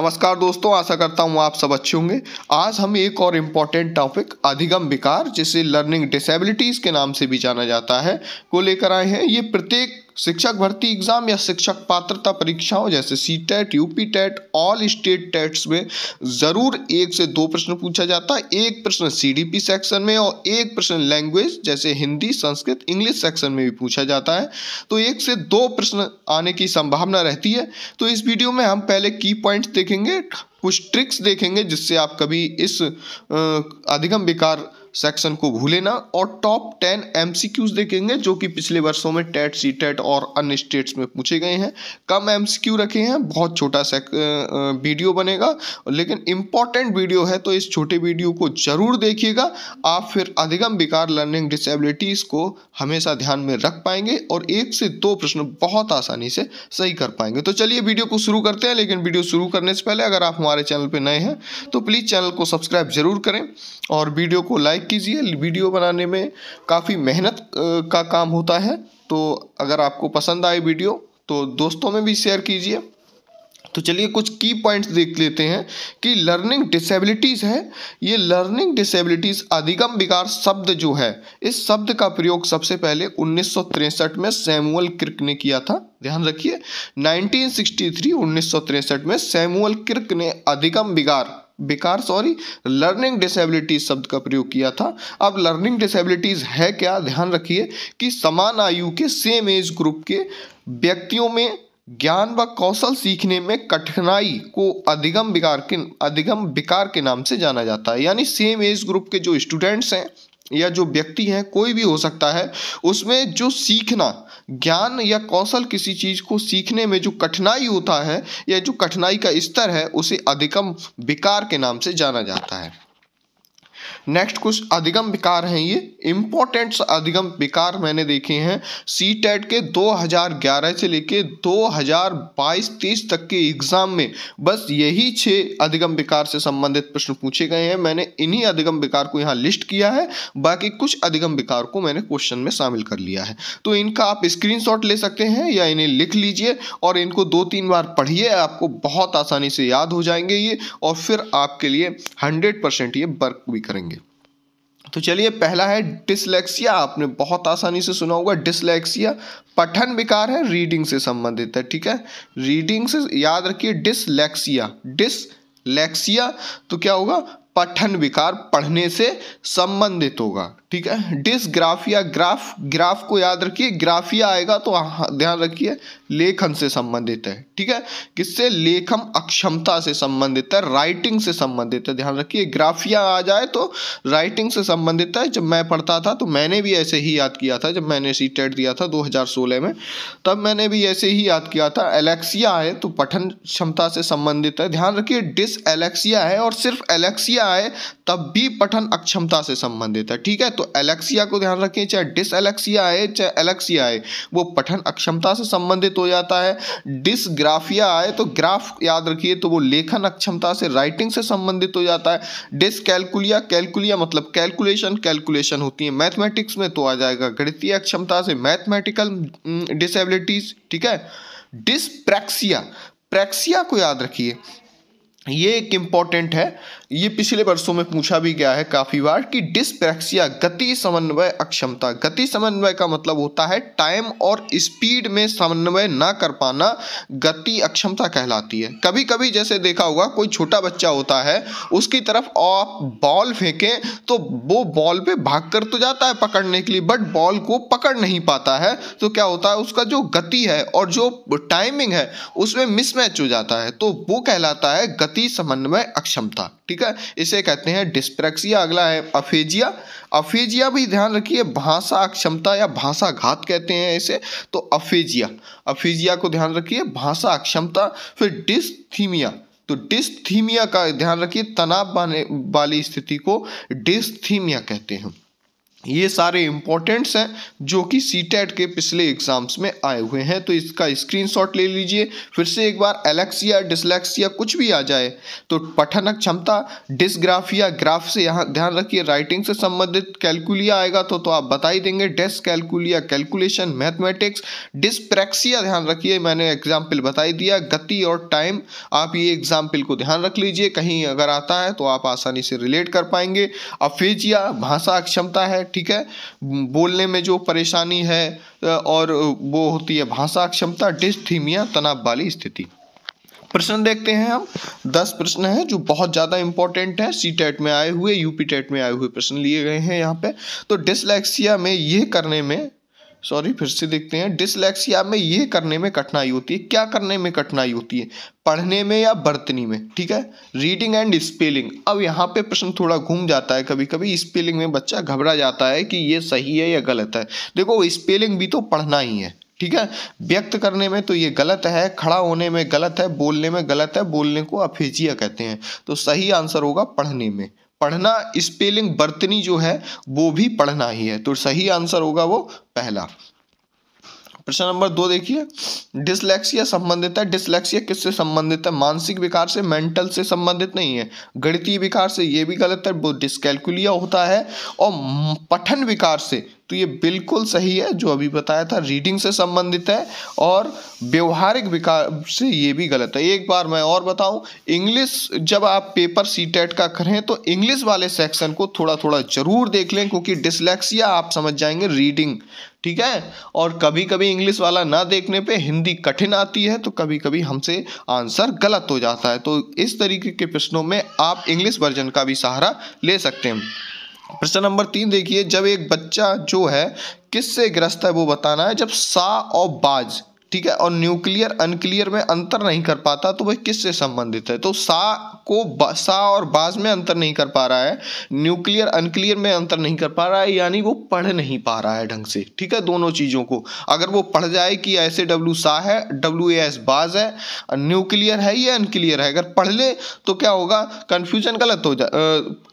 नमस्कार दोस्तों आशा करता हूँ आप सब अच्छे होंगे आज हम एक और इम्पॉर्टेंट टॉपिक अधिगम विकार जिसे लर्निंग डिसेबिलिटीज़ के नाम से भी जाना जाता है को लेकर आए हैं ये प्रत्येक शिक्षक भर्ती एग्जाम या शिक्षक पात्रता परीक्षाओं जैसे C TET UP TET all state TETs में ज़रूर एक से दो प्रश्न पूछा जाता है एक प्रश्न सीडीपी सेक्शन में और एक प्रश्न लैंग्वेज जैसे हिंदी संस्कृत इंग्लिश सेक्शन में भी पूछा जाता है तो एक से दो प्रश्न आने की संभावना रहती है तो इस वीडियो में हम पहले की पॉइंट्स देखेंगे कुछ ट्रिक्स देखेंगे जिससे आप कभी इस अधिगम विकार सेक्शन को भूले ना और टॉप टेन एम देखेंगे जो कि पिछले वर्षों में टेट सी टेट और अन्य स्टेट्स में पूछे गए हैं कम एम रखे हैं बहुत छोटा सा वीडियो बनेगा लेकिन इंपॉर्टेंट वीडियो है तो इस छोटे वीडियो को जरूर देखिएगा आप फिर अधिगम विकार लर्निंग डिसेबिलिटीज़ को हमेशा ध्यान में रख पाएंगे और एक से दो प्रश्न बहुत आसानी से सही कर पाएंगे तो चलिए वीडियो को शुरू करते हैं लेकिन वीडियो शुरू करने से पहले अगर आप हमारे चैनल पर नए हैं तो प्लीज़ चैनल को सब्सक्राइब जरूर करें और वीडियो को लाइक लाइक कीजिए वीडियो बनाने में काफ़ी मेहनत का काम होता है तो अगर आपको पसंद आए वीडियो तो दोस्तों में भी शेयर कीजिए तो चलिए कुछ की पॉइंट्स देख लेते हैं कि लर्निंग डिसेबिलिटीज़ है ये लर्निंग डिसेबिलिटीज़ अधिगम विकार शब्द जो है इस शब्द का प्रयोग सबसे पहले उन्नीस में सैमुअल क्रिक ने किया था ध्यान रखिए 1963 1963 में सैमुअल क्रिक ने अधिगम विकार बेकार सॉरी लर्निंग डिसेबिलिटीज शब्द का प्रयोग किया था अब लर्निंग डिसेबिलिटीज है क्या ध्यान रखिए कि समान आयु के सेम एज ग्रुप के व्यक्तियों में ज्ञान व कौशल सीखने में कठिनाई को अधिगम विकार के अधिगम विकार के नाम से जाना जाता है यानी सेम एज ग्रुप के जो स्टूडेंट्स हैं या जो व्यक्ति हैं कोई भी हो सकता है उसमें जो सीखना ज्ञान या कौशल किसी चीज़ को सीखने में जो कठिनाई होता है या जो कठिनाई का स्तर है उसे अधिकम विकार के नाम से जाना जाता है नेक्स्ट कुछ अधिगम विकार हैं ये इम्पोर्टेंट अधिगम विकार मैंने देखे हैं सी टेट e के 2011 से लेके 2022-23 तक के एग्ज़ाम में बस यही छह अधिगम विकार से संबंधित प्रश्न पूछे गए हैं मैंने इन्हीं अधिगम विकार को यहाँ लिस्ट किया है बाकी कुछ अधिगम विकार को मैंने क्वेश्चन में शामिल कर लिया है तो इनका आप स्क्रीन ले सकते हैं या इन्हें लिख लीजिए और इनको दो तीन बार पढ़िए आपको बहुत आसानी से याद हो जाएंगे ये और फिर आपके लिए हंड्रेड ये वर्क भी करेंगे करेंगे तो चलिए पहला है डिसलेक्सिया आपने बहुत आसानी से सुना होगा डिसलेक्सिया पठन विकार है रीडिंग से संबंधित है ठीक है रीडिंग से याद रखिए डिसलेक्सिया डिसलेक्सिया तो क्या होगा पठन विकार पढ़ने से संबंधित होगा ठीक है डिसग्राफिया ग्राफ ग्राफ को याद रखिए ग्राफिया आएगा तो ध्यान रखिए लेखन से संबंधित है ठीक है किससे लेखन अक्षमता से संबंधित है राइटिंग से संबंधित है ध्यान रखिए ग्राफिया आ जाए तो राइटिंग से संबंधित है जब मैं पढ़ता था तो मैंने भी ऐसे ही याद किया था जब मैंने सी टेट e दिया था दो में तब मैंने भी ऐसे ही याद किया था एलेक्सिया है तो पठन क्षमता से संबंधित है ध्यान रखिए डिस एलेक्सिया है और सिर्फ एलेक्सिया है तब भी पठन अक्षमता से संबंधित है ठीक है तो एलेक्सिया को ध्यान रखें चाहे डिस एलेक्सिया आए चाहे एलेक्सिया आए वो पठन अक्षमता से संबंधित हो जाता है डिसग्राफिया आए तो ग्राफ याद रखिए तो वो लेखन अक्षमता से राइटिंग से संबंधित हो जाता है डिस कैलकुलिया कैलकुलिया मतलब कैलकुलेशन कैलकुलेशन होती है मैथमेटिक्स में तो आ जाएगा गणितीय अक्षमता से मैथमेटिकल डिसेबिलिटीज ठीक है डिस्प्रैक्सिया प्रैक्सिया को याद रखिए ये एक इम्पॉर्टेंट है ये पिछले वर्षों में पूछा भी गया है काफ़ी बार कि डिस्प्रेक्सिया गति समन्वय अक्षमता गति समन्वय का मतलब होता है टाइम और स्पीड में समन्वय ना कर पाना गति अक्षमता कहलाती है कभी कभी जैसे देखा होगा कोई छोटा बच्चा होता है उसकी तरफ आप बॉल फेंकें तो वो बॉल पे भाग कर तो जाता है पकड़ने के लिए बट बॉल को पकड़ नहीं पाता है तो क्या होता है उसका जो गति है और जो टाइमिंग है उसमें मिसमैच हो जाता है तो वो कहलाता है गति समन्वय अक्षमता ठीक है इसे कहते हैं डिस्प्रेक्सिया अगला है अफेजिया अफेजिया भी ध्यान रखिए भाषा अक्षमता या भाषा घात कहते हैं इसे तो अफेजिया अफेजिया को ध्यान रखिए भाषा अक्षमता फिर डिस्थीमिया तो डिस्थीमिया का ध्यान रखिए तनाव वाली स्थिति को डिस्थीमिया कहते हैं ये सारे इम्पोर्टेंट्स हैं जो कि सी के पिछले एग्जाम्स में आए हुए हैं तो इसका स्क्रीनशॉट ले लीजिए फिर से एक बार एलेक्सिया डिसलेक्सिया कुछ भी आ जाए तो पठनक क्षमता डिसग्राफिया ग्राफ से यहाँ ध्यान रखिए राइटिंग से संबंधित कैलकुलिया आएगा तो तो आप बता ही देंगे dyscalculia calculation mathematics dyspraxia ध्यान रखिए मैंने एग्जाम्पल बताई दिया गति और टाइम आप ये एग्जाम्पल को ध्यान रख लीजिए कहीं अगर आता है तो आप आसानी से रिलेट कर पाएंगे अफेजिया भाषा अक्षमता है ठीक है बोलने में जो परेशानी है और वो होती है भाषा क्षमता डिस्थीमिया तनाव वाली स्थिति प्रश्न देखते हैं हम दस प्रश्न हैं जो बहुत ज़्यादा इंपॉर्टेंट है सी टेट में आए हुए यूपी टेट e में आए हुए प्रश्न लिए गए हैं यहाँ पे तो डिसलेक्सिया में ये करने में सॉरी फिर से देखते हैं डिसलेक्सिया में ये करने में कठिनाई होती है क्या करने में कठिनाई होती है पढ़ने में या बर्तनी में ठीक है रीडिंग एंड स्पेलिंग अब यहाँ पे प्रश्न थोड़ा घूम जाता है कभी कभी स्पेलिंग में बच्चा घबरा जाता है कि ये सही है या गलत है देखो स्पेलिंग भी तो पढ़ना ही है ठीक है व्यक्त करने में तो ये गलत है खड़ा होने में गलत है बोलने में गलत है बोलने को अफेजिया कहते हैं तो सही आंसर होगा पढ़ने में पढ़ना स्पेलिंग बर्तनी जो है वो भी पढ़ना ही है तो सही आंसर होगा वो पहला प्रश्न नंबर दो देखिए डिसलेक्सिया संबंधित है डिसलेक्सिया किससे संबंधित है मानसिक विकार से मेंटल से संबंधित नहीं है गणितीय विकार से ये भी गलत है वो डिसकैलकुलिया होता है और पठन विकार से तो ये बिल्कुल सही है जो अभी बताया था रीडिंग से संबंधित है और व्यवहारिक विकार से ये भी गलत है एक बार मैं और बताऊं इंग्लिश जब आप पेपर सी टेट का करें तो इंग्लिश वाले सेक्शन को थोड़ा थोड़ा ज़रूर देख लें क्योंकि डिसलेक्सिया आप समझ जाएंगे रीडिंग ठीक है और कभी कभी इंग्लिश वाला ना देखने पे हिंदी कठिन आती है तो कभी कभी हमसे आंसर गलत हो जाता है तो इस तरीके के प्रश्नों में आप इंग्लिश वर्जन का भी सहारा ले सकते हैं प्रश्न नंबर तीन देखिए जब एक बच्चा जो है किससे ग्रस्त है वो बताना है जब सा और बाज ठीक है और न्यूक्लियर अनक्लियर में अंतर नहीं कर पाता तो वह किससे संबंधित है तो सा को सा और बाज में अंतर नहीं कर पा रहा है न्यूक्लियर अनक्लियर में अंतर नहीं कर पा रहा है यानी वो पढ़ नहीं पा रहा है ढंग से ठीक है दोनों चीज़ों को अगर वो पढ़ जाए कि ऐसे डब्ल्यू सा है डब्ल्यू एस बाज है न्यूक्लियर है या अनक्लियर है अगर पढ़ ले तो क्या होगा कन्फ्यूजन गलत हो जा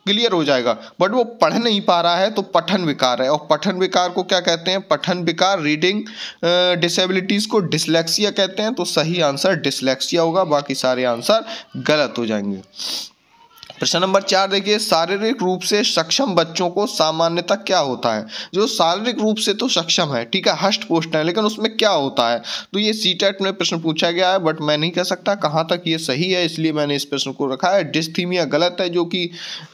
क्लियर हो जाएगा बट वो पढ़ नहीं पा रहा है तो पठन विकार है और पठन विकार को क्या कहते हैं पठन विकार रीडिंग डिसेबिलिटीज़ को डिसलेक्सिया कहते हैं तो सही आंसर डिसलेक्सिया होगा बाकी सारे आंसर गलत हो जाएंगे प्रश्न नंबर चार देखिए शारीरिक रूप से सक्षम बच्चों को सामान्यतः क्या होता है जो शारीरिक रूप से तो सक्षम है ठीक है हस्ट पोस्ट है लेकिन उसमें क्या होता है तो ये सी टेट में प्रश्न पूछा गया है बट मैं नहीं कह सकता कहाँ तक ये सही है इसलिए मैंने इस प्रश्न को रखा है डिस्थीमिया गलत है जो कि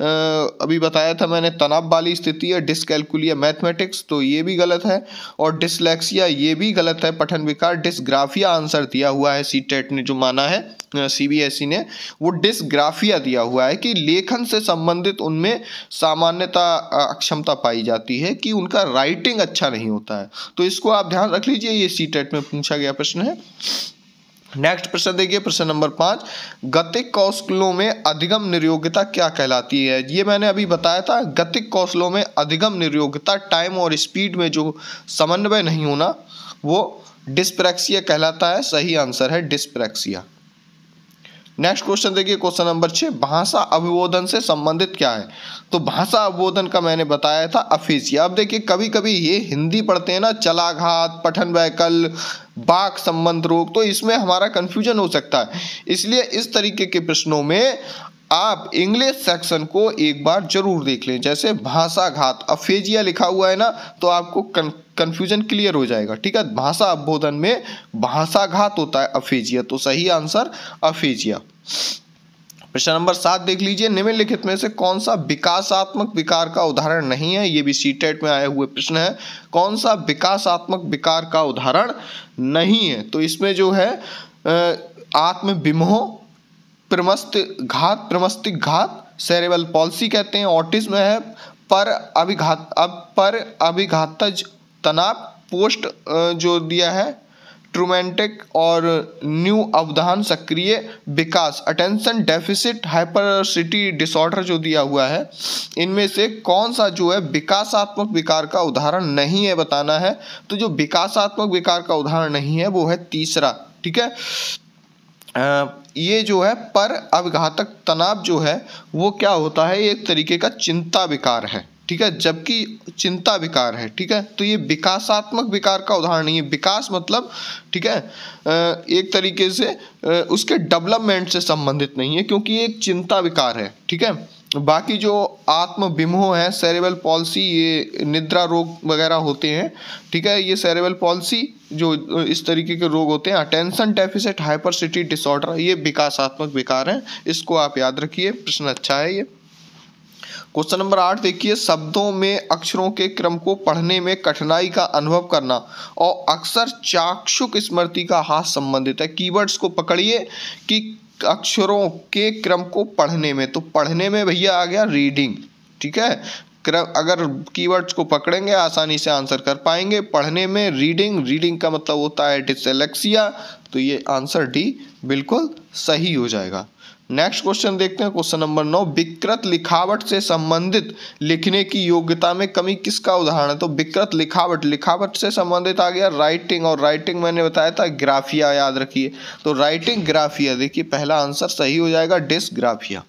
अभी बताया था मैंने तनाव वाली स्थिति है डिसकैलकुलिया मैथमेटिक्स तो ये भी गलत है और डिसलेक्सिया ये भी गलत है पठन विकार डिसग्राफिया आंसर दिया हुआ है सी ने जो माना है सीबीएसई e ने वो डिस्ग्राफिया दिया हुआ है कि लेखन से संबंधित उनमें सामान्यता अक्षमता पाई जाती है कि उनका राइटिंग अच्छा नहीं होता है तो इसको आप ध्यान रख लीजिए ये सी टेट e में पूछा गया प्रश्न है नेक्स्ट प्रश्न देखिए प्रश्न नंबर पांच गतिक कौशलों में अधिगम निर्योग्यता क्या कहलाती है ये मैंने अभी बताया था गतिक कौशलों में अधिगम निर्योग्यता टाइम और स्पीड में जो समन्वय नहीं होना वो डिस्प्रेक्सिया कहलाता है सही आंसर है डिस्प्रेक्सिया नेक्स्ट क्वेश्चन देखिए क्वेश्चन नंबर छः भाषा अभिबोधन से संबंधित क्या है तो भाषा अभिबोधन का मैंने बताया था अफीसिया अब देखिए कभी कभी ये हिंदी पढ़ते हैं ना चलाघात पठन वैकल बाक संबंध रोग तो इसमें हमारा कंफ्यूजन हो सकता है इसलिए इस तरीके के प्रश्नों में आप इंग्लिश सेक्शन को एक बार जरूर देख लें जैसे भाषाघात अफेजिया लिखा हुआ है ना तो आपको कंफ्यूजन क्लियर हो जाएगा ठीक है भाषा अवबोधन में घात होता है अफेजिया तो सही आंसर अफेजिया प्रश्न नंबर सात देख लीजिए निम्नलिखित में से कौन सा विकासात्मक विकार का उदाहरण नहीं है ये भी सी में आए हुए प्रश्न है कौन सा विकासात्मक विकार का उदाहरण नहीं है तो इसमें जो है आत्म विमोह प्रमस्त घात प्रमस्तिक घात सेरेबल पॉलिसी कहते हैं ऑटिज्म है पर अभिघात अब पर अभिघात तनाव पोस्ट जो दिया है ट्रूमेंटिक और न्यू अवधान सक्रिय विकास अटेंशन डेफिसिट हाइपरसिटी डिसऑर्डर जो दिया हुआ है इनमें से कौन सा जो है विकासात्मक विकार का उदाहरण नहीं है बताना है तो जो विकासात्मक विकार का उदाहरण नहीं है वो है तीसरा ठीक है ये जो है पर अवघातक तनाव जो है वो क्या होता है एक तरीके का चिंता विकार है ठीक है जबकि चिंता विकार है ठीक है तो ये विकासात्मक विकार का उदाहरण नहीं है विकास मतलब ठीक है एक तरीके से उसके डेवलपमेंट से संबंधित नहीं है क्योंकि एक चिंता विकार है ठीक है बाकी जो आत्म विमोह है सेरेबल पॉलिसी ये निद्रा रोग वगैरह होते हैं ठीक है ये सेरेबल पॉलिसी जो इस तरीके के रोग होते हैं अटेंशन डेफिसिट हाइपरसिटी डिसऑर्डर ये विकासात्मक विकार हैं इसको आप याद रखिए प्रश्न अच्छा है ये क्वेश्चन नंबर आठ देखिए शब्दों में अक्षरों के क्रम को पढ़ने में कठिनाई का अनुभव करना और अक्सर चाक्षुक स्मृति का हाथ संबंधित है कीवर्ड्स को पकड़िए कि अक्षरों के क्रम को पढ़ने में तो पढ़ने में भैया आ गया रीडिंग ठीक है क्रम अगर कीवर्ड्स को पकड़ेंगे आसानी से आंसर कर पाएंगे पढ़ने में रीडिंग रीडिंग का मतलब होता है डिसलेक्सिया तो ये आंसर डी बिल्कुल सही हो जाएगा नेक्स्ट क्वेश्चन देखते हैं क्वेश्चन नंबर नौ विकृत लिखावट से संबंधित लिखने की योग्यता में कमी किसका उदाहरण है तो विकृत लिखावट लिखावट से संबंधित आ गया राइटिंग और राइटिंग मैंने बताया था ग्राफिया याद रखिए तो राइटिंग ग्राफिया देखिए पहला आंसर सही हो जाएगा डिस्ग्राफिया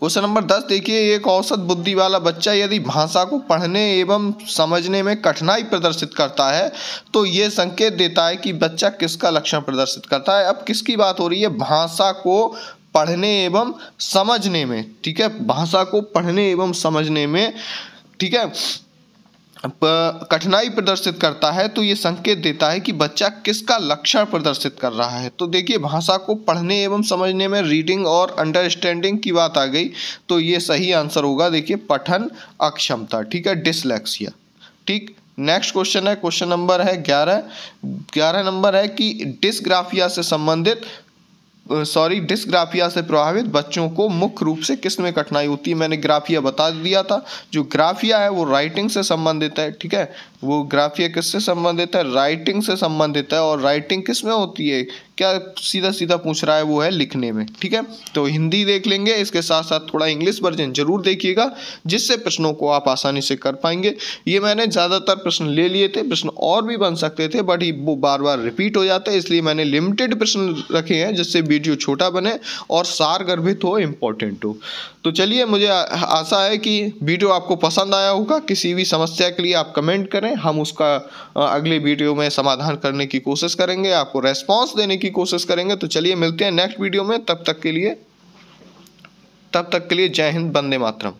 क्वेश्चन नंबर दस देखिए एक औसत बुद्धि वाला बच्चा यदि भाषा को पढ़ने एवं समझने में कठिनाई प्रदर्शित करता है तो ये संकेत देता है कि बच्चा किसका लक्षण प्रदर्शित करता है अब किसकी बात हो रही है भाषा को पढ़ने एवं समझने में ठीक है भाषा को पढ़ने एवं समझने में ठीक है कठिनाई प्रदर्शित करता है तो ये संकेत देता है कि बच्चा किसका लक्षण प्रदर्शित कर रहा है तो देखिए भाषा को पढ़ने एवं समझने में रीडिंग और अंडरस्टैंडिंग की बात आ गई तो ये सही आंसर होगा देखिए पठन अक्षमता ठीक है डिसलेक्सिया ठीक नेक्स्ट क्वेश्चन है क्वेश्चन नंबर है ग्यारह ग्यारह नंबर है कि डिसग्राफिया से संबंधित सॉरी डिसग्राफिया से प्रभावित बच्चों को मुख्य रूप से किस में कठिनाई होती है मैंने ग्राफिया बता दिया था जो ग्राफिया है वो राइटिंग से संबंधित है ठीक है वो ग्राफिया किससे संबंधित है राइटिंग से संबंधित है और राइटिंग किस में होती है क्या सीधा सीधा पूछ रहा है वो है लिखने में ठीक है तो हिंदी देख लेंगे इसके साथ साथ थोड़ा इंग्लिश वर्जन जरूर देखिएगा जिससे प्रश्नों को आप आसानी से कर पाएंगे ये मैंने ज़्यादातर प्रश्न ले लिए थे प्रश्न और भी बन सकते थे बट वो बार बार रिपीट हो जाता है इसलिए मैंने लिमिटेड प्रश्न रखे हैं जिससे वीडियो छोटा बने और सार गर्भित हो इम्पोर्टेंट हो तो चलिए मुझे आशा है कि वीडियो आपको पसंद आया होगा किसी भी समस्या के लिए आप कमेंट करें करें हम उसका अगले वीडियो में समाधान करने की कोशिश करेंगे आपको रेस्पॉन्स देने की कोशिश करेंगे तो चलिए मिलते हैं नेक्स्ट वीडियो में तब तक के लिए तब तक के लिए जय हिंद बंदे मातरम